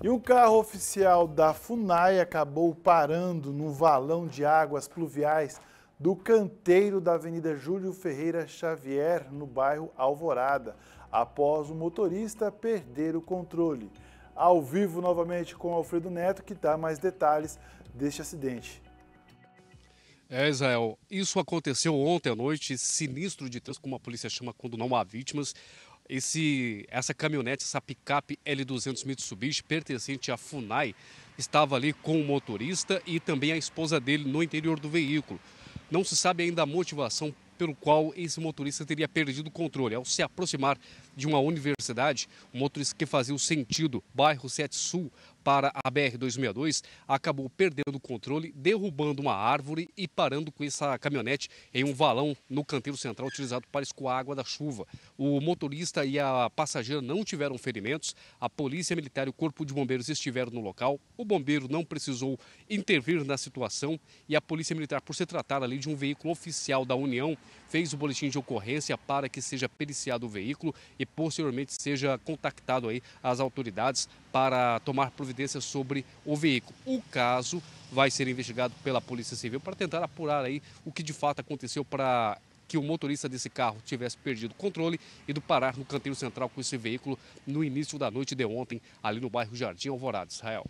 E um carro oficial da FUNAI acabou parando no valão de águas pluviais do canteiro da Avenida Júlio Ferreira Xavier, no bairro Alvorada, após o motorista perder o controle. Ao vivo novamente com Alfredo Neto, que dá mais detalhes deste acidente. É, Israel, isso aconteceu ontem à noite, sinistro de trânsito, como a polícia chama quando não há vítimas. Esse, essa caminhonete, essa picape L200 Mitsubishi, pertencente à Funai, estava ali com o motorista e também a esposa dele no interior do veículo. Não se sabe ainda a motivação pelo qual esse motorista teria perdido o controle. Ao se aproximar de uma universidade, o motorista que fazia o sentido bairro 7 Sul para a BR-262, acabou perdendo o controle, derrubando uma árvore e parando com essa caminhonete em um valão no canteiro central utilizado para escoar água da chuva. O motorista e a passageira não tiveram ferimentos, a polícia militar e o corpo de bombeiros estiveram no local, o bombeiro não precisou intervir na situação e a polícia militar, por se tratar ali de um veículo oficial da União, fez o boletim de ocorrência para que seja periciado o veículo e posteriormente seja contactado aí as autoridades para tomar providência sobre o veículo. O caso vai ser investigado pela Polícia Civil para tentar apurar aí o que de fato aconteceu para que o motorista desse carro tivesse perdido o controle e do parar no canteiro central com esse veículo no início da noite de ontem, ali no bairro Jardim Alvorada, Israel.